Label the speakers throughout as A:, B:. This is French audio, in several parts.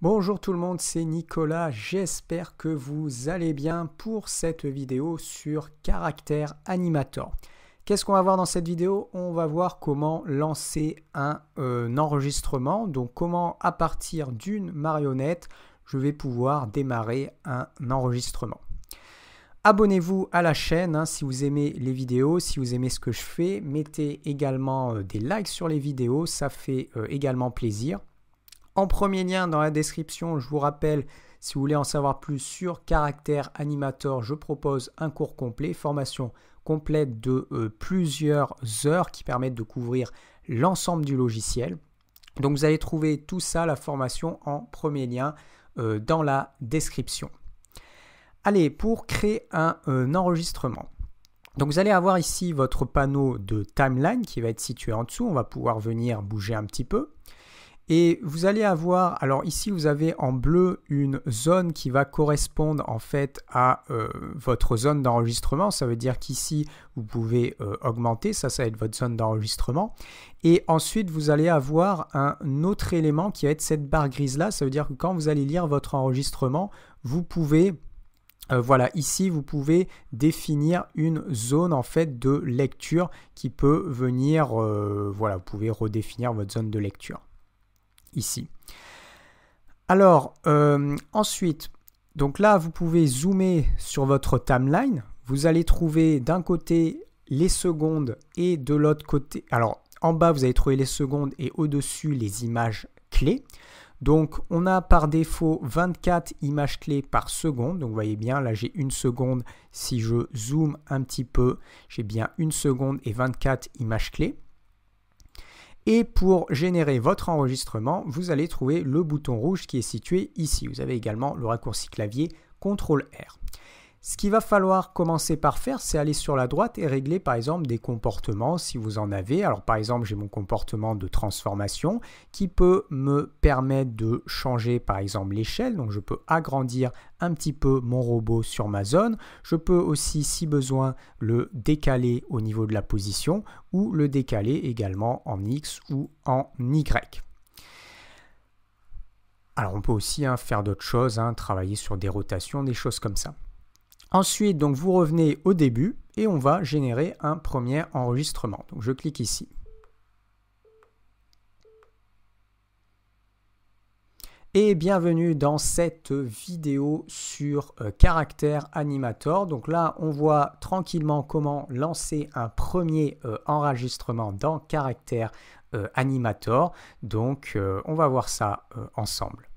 A: Bonjour tout le monde, c'est Nicolas, j'espère que vous allez bien pour cette vidéo sur Caractère Animator. Qu'est-ce qu'on va voir dans cette vidéo On va voir comment lancer un, euh, enregistrement, donc comment à partir d'une marionnette, je vais pouvoir démarrer un enregistrement. Abonnez-vous à la chaîne hein, si vous aimez les vidéos, si vous aimez ce que je fais. Mettez également euh, des likes sur les vidéos, ça fait euh, également plaisir en premier lien dans la description. Je vous rappelle, si vous voulez en savoir plus sur Caractère Animator, je propose un cours complet, formation complète de euh, plusieurs heures qui permettent de couvrir l'ensemble du logiciel. Donc vous allez trouver tout ça, la formation, en premier lien euh, dans la description. Allez, pour créer un euh, enregistrement. Donc vous allez avoir ici votre panneau de timeline qui va être situé en dessous. On va pouvoir venir bouger un petit peu. Et vous allez avoir, alors ici vous avez en bleu une zone qui va correspondre en fait à euh, votre zone d'enregistrement. Ça veut dire qu'ici vous pouvez euh, augmenter, ça ça va être votre zone d'enregistrement. Et ensuite vous allez avoir un autre élément qui va être cette barre grise là. Ça veut dire que quand vous allez lire votre enregistrement, vous pouvez euh, voilà, ici vous pouvez définir une zone en fait de lecture qui peut venir, voilà, vous pouvez redéfinir votre zone de lecture ici. Alors, euh, ensuite, donc là, vous pouvez zoomer sur votre timeline. Vous allez trouver d'un côté les secondes et de l'autre côté... Alors, en bas, vous allez trouver les secondes et au-dessus, les images clés. Donc, on a par défaut 24 images clés par seconde. Donc, vous voyez bien, là, j'ai une seconde. Si je zoome un petit peu, j'ai bien une seconde et 24 images clés. Et pour générer votre enregistrement, vous allez trouver le bouton rouge qui est situé ici. Vous avez également le raccourci clavier CTRL R. Ce qu'il va falloir commencer par faire, c'est aller sur la droite et régler par exemple des comportements si vous en avez. Alors par exemple, j'ai mon comportement de transformation qui peut me permettre de changer par exemple l'échelle. Donc je peux agrandir un petit peu mon robot sur ma zone. Je peux aussi si besoin le décaler au niveau de la position ou le décaler également en X ou en Y. Alors on peut aussi hein, faire d'autres choses, hein, travailler sur des rotations, des choses comme ça. Ensuite, donc vous revenez au début et on va générer un premier enregistrement. Donc je clique ici. Et bienvenue dans cette vidéo sur euh, Caractère Animator. Donc là, on voit tranquillement comment lancer un premier euh, enregistrement dans Caractère euh, Animator. Donc on va voir ça ensemble.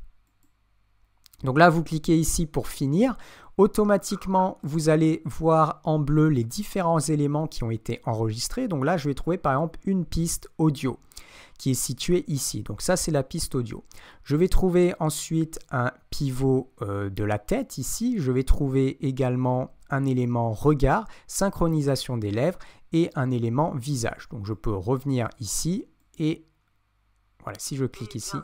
A: Donc là, vous cliquez ici pour finir. Automatiquement, vous allez voir en bleu les différents éléments qui ont été enregistrés. Donc là, je vais trouver par exemple une piste audio qui est située ici. Donc ça, c'est la piste audio. Je vais trouver ensuite un pivot euh, de la tête ici. Je vais trouver également un élément regard, synchronisation des lèvres et un élément visage. Donc je peux revenir ici et voilà, si je clique ici.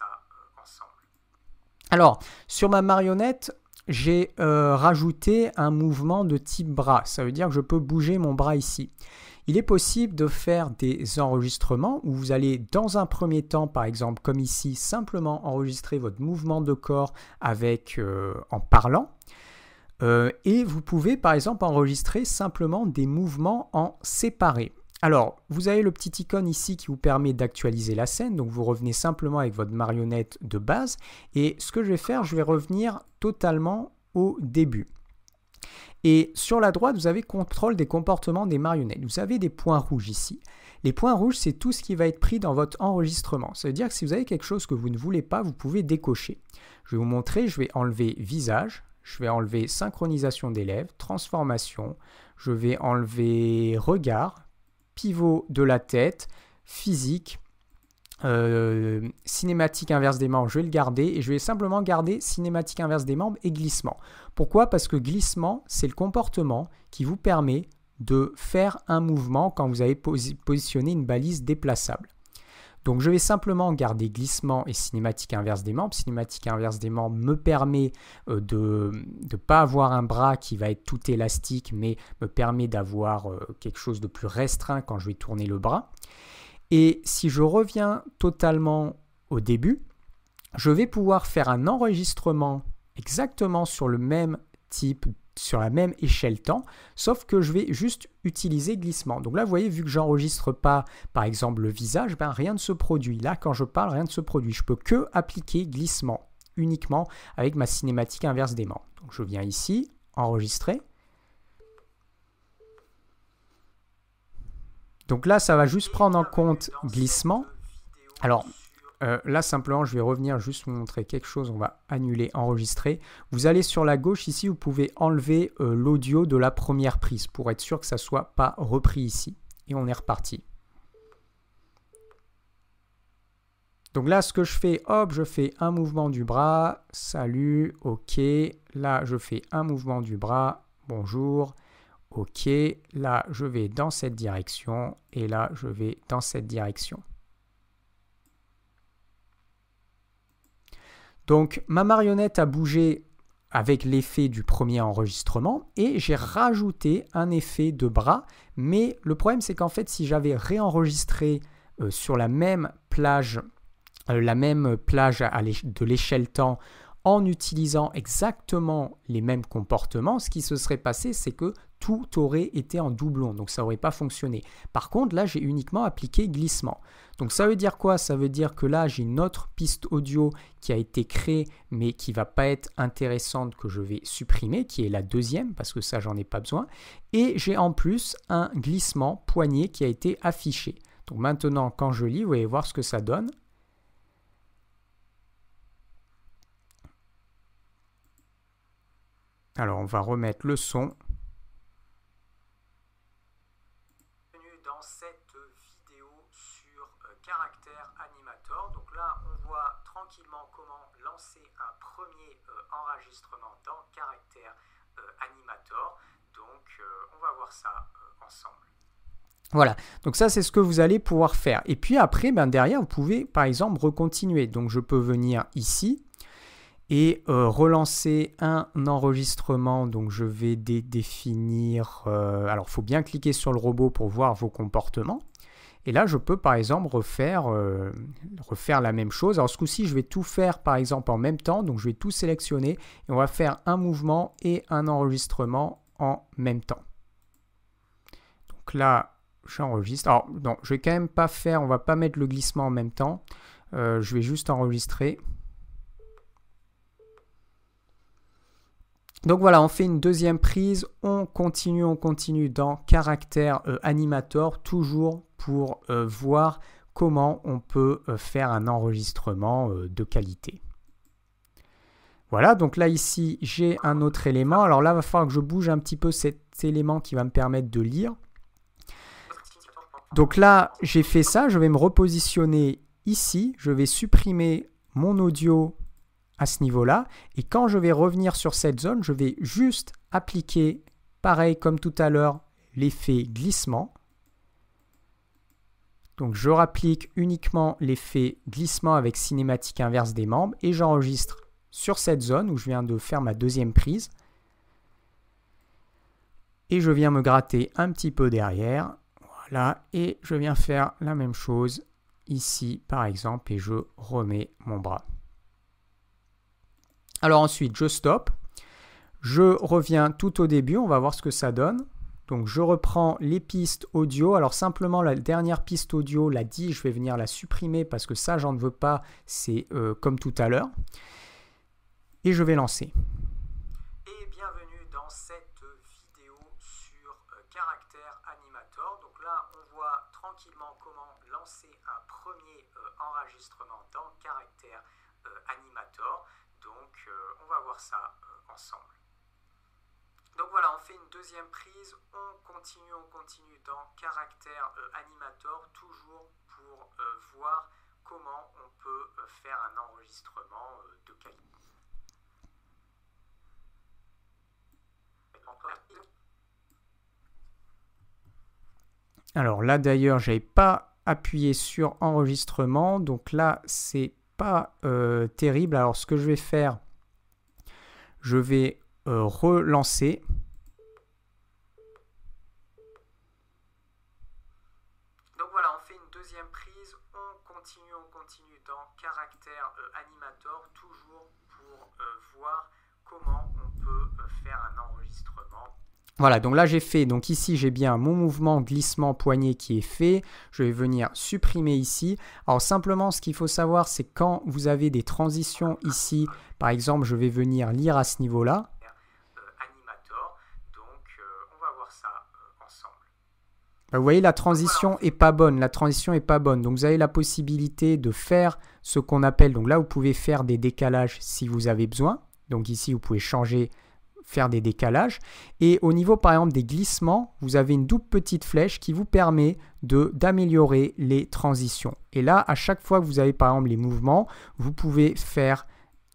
A: Euh, Alors, sur ma marionnette, j'ai euh, rajouté un mouvement de type bras. Ça veut dire que je peux bouger mon bras ici. Il est possible de faire des enregistrements où vous allez dans un premier temps, par exemple comme ici, simplement enregistrer votre mouvement de corps avec, euh, en parlant. et vous pouvez par exemple enregistrer simplement des mouvements en séparé. Alors, vous avez le petit icône ici qui vous permet d'actualiser la scène, donc vous revenez simplement avec votre marionnette de base, et ce que je vais faire, je vais revenir totalement au début. Et sur la droite, vous avez contrôle des comportements des marionnettes. Vous avez des points rouges ici. Les points rouges, c'est tout ce qui va être pris dans votre enregistrement. Ça veut dire que si vous avez quelque chose que vous ne voulez pas, vous pouvez décocher. Je vais vous montrer, je vais enlever visage, je vais enlever synchronisation d'élèves, transformation, je vais enlever regard, pivot de la tête, physique, euh, cinématique inverse des membres, je vais le garder et je vais simplement garder cinématique inverse des membres et glissement. Pourquoi Parce que glissement, c'est le comportement qui vous permet de faire un mouvement quand vous avez positionné une balise déplaçable. Donc je vais simplement garder glissement et cinématique inverse des membres. Cinématique inverse des membres me permet euh, de ne pas avoir un bras qui va être tout élastique, mais me permet d'avoir euh, quelque chose de plus restreint quand je vais tourner le bras. Et si je reviens totalement au début, je vais pouvoir faire un enregistrement exactement sur le même type sur la même échelle temps, sauf que je vais juste utiliser glissement. Donc là, vous voyez, vu que j'enregistre pas, par exemple, le visage, ben, rien ne se produit. Là, quand je parle, rien ne se produit. Je peux que appliquer glissement uniquement avec ma cinématique inverse d'aimant. Donc je viens ici, enregistrer. Donc là, ça va juste prendre en compte glissement. Alors, euh, là, simplement, je vais revenir juste vous montrer quelque chose. On va annuler, enregistrer. Vous allez sur la gauche ici, vous pouvez enlever euh, l'audio de la première prise pour être sûr que ça ne soit pas repris ici. Et on est reparti. Donc là, ce que je fais, hop, je fais un mouvement du bras, salut, ok. Là, je fais un mouvement du bras, bonjour, ok. Là, je vais dans cette direction et là, je vais dans cette direction. Donc ma marionnette a bougé avec l'effet du premier enregistrement et j'ai rajouté un effet de bras. Mais le problème c'est qu'en fait si j'avais réenregistré euh, sur la même plage, euh, la même plage de l'échelle temps en utilisant exactement les mêmes comportements, ce qui se serait passé c'est que tout aurait été en doublon, donc ça n'aurait pas fonctionné. Par contre, là, j'ai uniquement appliqué glissement. Donc ça veut dire quoi Ça veut dire que là, j'ai une autre piste audio qui a été créée, mais qui va pas être intéressante, que je vais supprimer, qui est la deuxième, parce que ça, j'en ai pas besoin. Et j'ai en plus un glissement poignet qui a été affiché. Donc maintenant, quand je lis, vous allez voir ce que ça donne. Alors, on va remettre le son. premier euh, enregistrement dans Caractère euh, Animator. Donc euh, on va voir ça ensemble. Voilà, donc ça c'est ce que vous allez pouvoir faire. Et puis après, ben derrière, vous pouvez par exemple recontinuer. Donc je peux venir ici et relancer un enregistrement. Donc je vais définir... alors faut bien cliquer sur le robot pour voir vos comportements. Et là, je peux par exemple euh, refaire, la même chose. Alors ce coup-ci, je vais tout faire par exemple en même temps. Donc je vais tout sélectionner et on va faire un mouvement et un enregistrement en même temps. Donc là, j'enregistre. Alors non, je vais quand même pas faire, on va pas mettre le glissement en même temps. Euh, je vais juste enregistrer. Donc voilà, on fait une deuxième prise, on continue, on continue dans caractère animateur, animator, toujours pour euh, voir comment on peut euh, faire un enregistrement euh, de qualité. Voilà, donc là ici, j'ai un autre élément. Alors là, il va falloir que je bouge un petit peu cet élément qui va me permettre de lire. Donc là, j'ai fait ça, je vais me repositionner ici, je vais supprimer mon audio à ce niveau-là. Et quand je vais revenir sur cette zone, je vais juste appliquer, pareil comme tout à l'heure, l'effet glissement. Donc je rapplique uniquement l'effet glissement avec cinématique inverse des membres et j'enregistre sur cette zone où je viens de faire ma deuxième prise. Et je viens me gratter un petit peu derrière. Voilà, et je viens faire la même chose ici par exemple et je remets mon bras. Alors ensuite, je stoppe. Je reviens tout au début, on va voir ce que ça donne. Donc je reprends les pistes audio. Alors simplement la dernière piste audio, la 10, je vais venir la supprimer parce que ça j'en veux pas, c'est euh, comme tout à l'heure. Et je vais lancer. Et bienvenue dans cette vidéo sur euh, Caractère Animator. Donc là on voit tranquillement comment lancer un premier euh, enregistrement dans Caractère Animator. Euh, on va voir ça euh, ensemble. Donc voilà, on fait une deuxième prise, on continue, on continue dans caractère euh, animator, toujours pour voir comment on peut faire un enregistrement de qualité. Alors là d'ailleurs, j'avais pas appuyé sur enregistrement, donc là c'est pas terrible. Alors ce que je vais faire, je vais euh, relancer. Donc voilà, on fait une deuxième prise. On continue, on continue dans caractère animateur, animator, toujours pour euh, voir comment on peut euh, faire un enregistrement voilà, donc là j'ai fait, donc ici j'ai bien mon mouvement glissement poignet qui est fait, je vais venir supprimer ici. Alors simplement ce qu'il faut savoir c'est quand vous avez des transitions ici, par exemple je vais venir lire à ce niveau-là. Vous voyez, la transition est pas bonne. La transition est pas bonne. Donc, vous avez la possibilité de faire ce qu'on appelle. Donc là, vous pouvez faire des décalages si vous avez besoin. Donc ici, vous pouvez changer faire des décalages. Et au niveau par exemple des glissements, vous avez une double petite flèche qui vous permet d'améliorer les transitions. Et là, à chaque fois que vous avez par exemple les mouvements, vous pouvez faire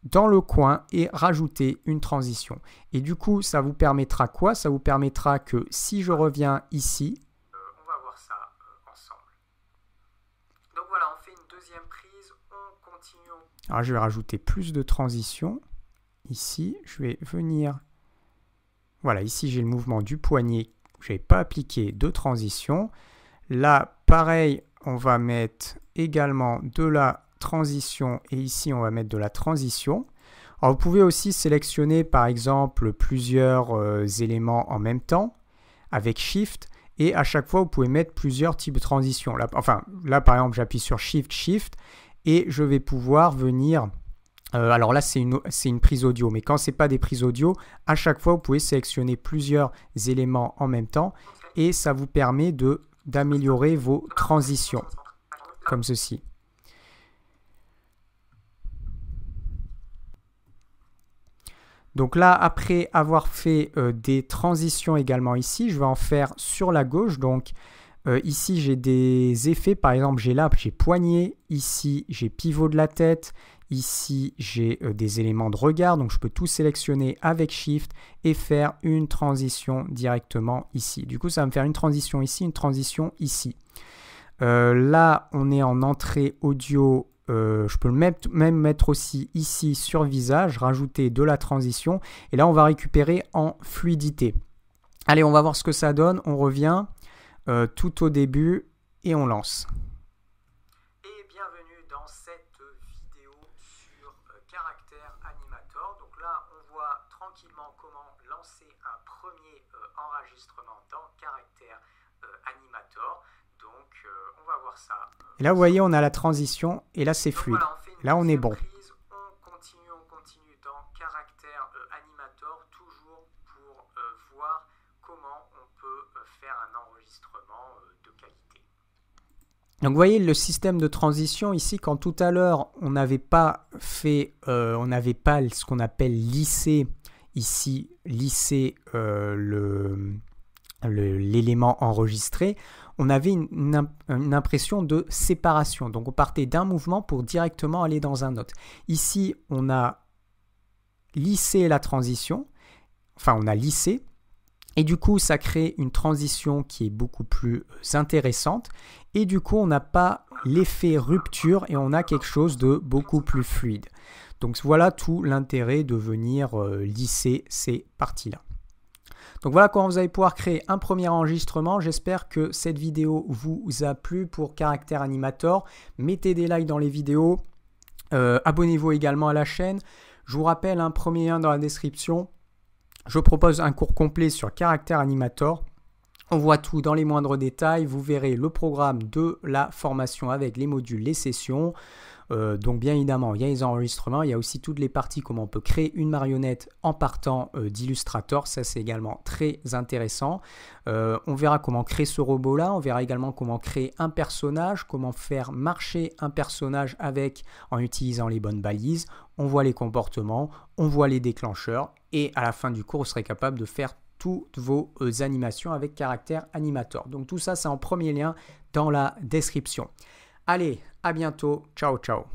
A: dans le coin et rajouter une transition. Et du coup, ça vous permettra quoi Ça vous permettra que si je reviens ici, Alors, je vais rajouter plus de transitions. Ici, je vais venir voilà, ici j'ai le mouvement du poignet, je n'ai pas appliqué de transition. Là, pareil, on va mettre également de la transition et ici on va mettre de la transition. Alors, vous pouvez aussi sélectionner par exemple plusieurs euh, éléments en même temps avec Shift et à chaque fois vous pouvez mettre plusieurs types de transitions. Là, enfin, là par exemple j'appuie sur Shift, Shift et je vais pouvoir venir euh, alors là, c'est une, prise audio, mais quand ce n'est pas des prises audio, à chaque fois, vous pouvez sélectionner plusieurs éléments en même temps et ça vous permet d'améliorer vos transitions, comme ceci. Donc là, après avoir fait euh, des transitions également ici, je vais en faire sur la gauche. Donc euh, ici, j'ai des effets. Par exemple, j'ai là, j'ai poignée. Ici, j'ai pivot de la tête. Ici, j'ai euh, des éléments de regard, donc je peux tout sélectionner avec Shift et faire une transition directement ici. Du coup, ça va me faire une transition ici, une transition ici. Euh, là, on est en entrée audio. Euh, je peux même mettre aussi ici sur visage, rajouter de la transition. Et là, on va récupérer en fluidité. Allez, on va voir ce que ça donne. On revient tout au début et on lance. Et là, vous voyez, on a la transition et là, c'est fluide. là, on est bon. Euh, toujours pour euh, voir comment on peut euh, faire un enregistrement de qualité. Donc, vous voyez, le système de transition ici, quand tout à l'heure, on n'avait pas fait, on n'avait pas ce qu'on appelle lisser ici, lisser l'élément le, l'élément enregistré, on avait une, impression de séparation. Donc on partait d'un mouvement pour directement aller dans un autre. Ici, on a lissé la transition, enfin on a lissé, et du coup, ça crée une transition qui est beaucoup plus euh, intéressante. Et du coup, on n'a pas l'effet rupture et on a quelque chose de beaucoup plus fluide. Donc voilà tout l'intérêt de venir euh, lisser ces parties-là. Donc voilà comment vous allez pouvoir créer un premier enregistrement. J'espère que cette vidéo vous a plu pour Caractère Animator. Mettez des likes dans les vidéos. Euh, abonnez-vous également à la chaîne. Je vous rappelle un premier lien dans la description. Je propose un cours complet sur Caractère Animator. On voit tout dans les moindres détails. Vous verrez le programme de la formation avec les modules, les sessions. Euh, donc bien évidemment, il y a les enregistrements, il y a aussi toutes les parties comment on peut créer une marionnette en partant euh, d'Illustrator, ça c'est également très intéressant. Euh, on verra comment créer ce robot-là, on verra également comment créer un personnage, comment faire marcher un personnage avec en utilisant les bonnes balises. On voit les comportements, on voit les déclencheurs et à la fin du cours, vous serez capable de faire toutes vos animations avec caractère animator. Donc tout ça, c'est en premier lien dans la description. Allez, à bientôt. Ciao, ciao.